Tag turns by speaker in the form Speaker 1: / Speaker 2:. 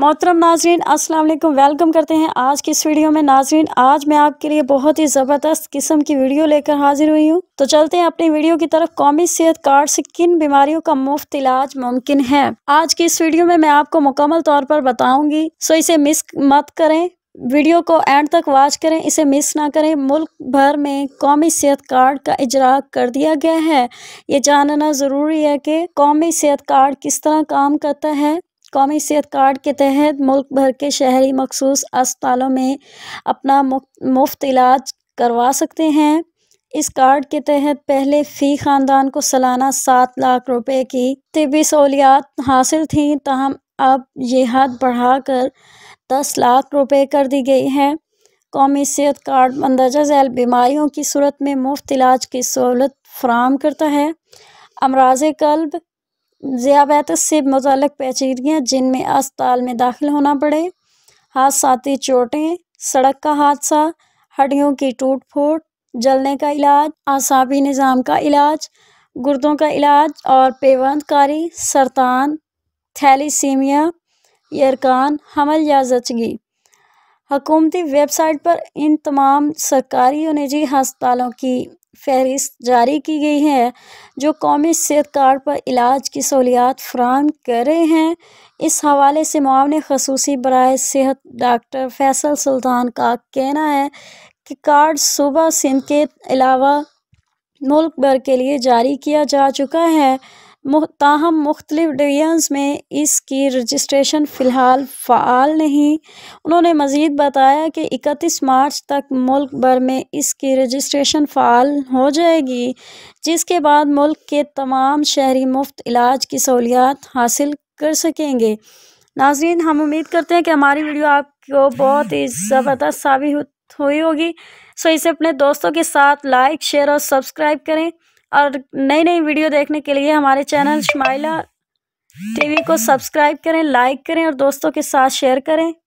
Speaker 1: मोहतरम नाजरीन अस्सलाम वालेकुम वेलकम करते हैं आज की इस वीडियो में नाजरीन आज मैं आपके लिए बहुत ही ज़बरदस्त किस्म की वीडियो लेकर हाजिर हुई हूँ तो चलते हैं अपनी वीडियो की तरफ कौमी सेहत कार्ड से किन बीमारियों का मुफ्त इलाज मुमकिन है आज की इस वीडियो में मैं आपको मुकम्मल तौर पर बताऊंगी सो इसे मिस मत करें वीडियो को एंड तक वॉच करें इसे मिस ना करें मुल्क भर में कौमी सेहत कार्ड का इजरा कर दिया गया है ये जानना ज़रूरी है कि कौमी सेहत कार्ड किस तरह काम करता है कौमी सेहत कार्ड के तहत मुल्क भर के शहरी मखसूस अस्पतालों में अपना मुफ्त इलाज करवा सकते हैं इस कार्ड के तहत पहले फ़ी ख़ानदान को सालाना सात लाख रुपए की तबी सहूलियात हासिल थी तहम अब ये हद बढ़ाकर दस लाख रुपए कर दी गई है कौमी सेहत कार्ड मंदरजा झैल बीमारियों की सूरत में मुफ्त इलाज की सहूलत फ्राहम करता है अमराज कल्ब ज़ियाबत से मुतलक पेचीदगियाँ जिनमें अस्पताल में दाखिल होना पड़े हादसाती चोटें सड़क का हादसा हड्डियों की टूट फूट जलने का इलाज आसाबी निज़ाम का इलाज गुर्दों का इलाज और पेवंदकारी सरतान थैलीसीमिया यरकान हमल या जचगी हकूमती वेबसाइट पर इन तमाम सरकारी और निजी हस्पतालों की फहरिस्त जारी की गई है जो कौमी सेहत कार्ड पर इलाज की सहूलियात फ्राहम कर रहे हैं इस हवाले से मुआवन खसूस बरए सेहत डॉक्टर फैसल सुल्तान का कहना है कि कार्ड सुबह सिंध के अलावा मुल्क भर के लिए जारी किया जा चुका है ताहम मुख्तलिफ डिवीज़न्स में इसकी रजिस्ट्रेशन फ़िलहाल फ़ाल नहीं उन्होंने मज़ीद बताया कि इकतीस मार्च तक मुल्क भर में इसकी रजिस्ट्रेशन फ़ाल हो जाएगी जिसके बाद मुल्क के तमाम शहरी मुफ्त इलाज की सहूलियात हासिल कर सकेंगे नाजरीन हम उम्मीद करते हैं कि हमारी वीडियो आपको बहुत ही ज़बरदस्त साबित हुई होगी सो इसे अपने दोस्तों के साथ लाइक शेयर और सब्सक्राइब करें और नई नई वीडियो देखने के लिए हमारे चैनल शमाइला टीवी को सब्सक्राइब करें लाइक करें और दोस्तों के साथ शेयर करें